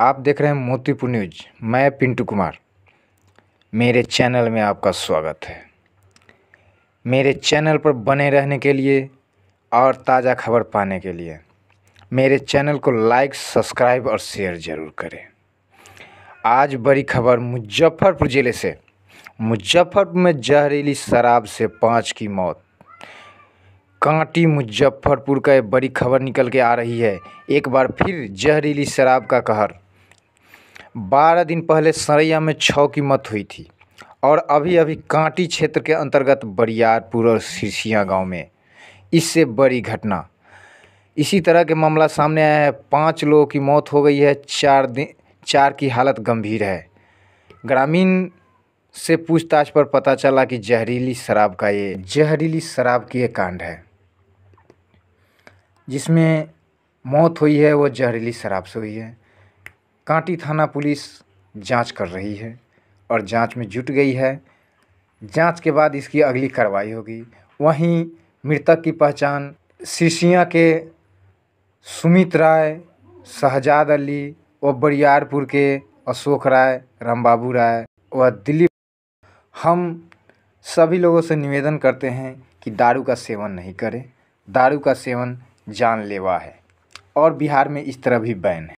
आप देख रहे हैं मोतीपुर न्यूज मैं पिंटू कुमार मेरे चैनल में आपका स्वागत है मेरे चैनल पर बने रहने के लिए और ताज़ा खबर पाने के लिए मेरे चैनल को लाइक सब्सक्राइब और शेयर ज़रूर करें आज बड़ी खबर मुजफ्फरपुर ज़िले से मुजफ्फरपुर में जहरीली शराब से पाँच की मौत कांटी मुजफ्फरपुर का बड़ी खबर निकल के आ रही है एक बार फिर जहरीली शराब का कहर बारह दिन पहले सरैया में छ की मौत हुई थी और अभी अभी कांटी क्षेत्र के अंतर्गत बरियारपुर और सिरसिया गाँव में इससे बड़ी घटना इसी तरह के मामला सामने आया है पाँच लोगों की मौत हो गई है चार दिन चार की हालत गंभीर है ग्रामीण से पूछताछ पर पता चला कि जहरीली शराब का ये जहरीली शराब की ये कांड है जिसमें मौत हुई है वो जहरीली शराब से हुई है कांटी थाना पुलिस जांच कर रही है और जांच में जुट गई है जांच के बाद इसकी अगली कार्रवाई होगी वहीं मृतक की पहचान सीसिया के सुमित राय शहजाद अली व बरियारपुर के अशोक राय रामबाबू राय व दिलीप हम सभी लोगों से निवेदन करते हैं कि दारू का सेवन नहीं करें दारू का सेवन जानलेवा है और बिहार में इस तरह भी बैन है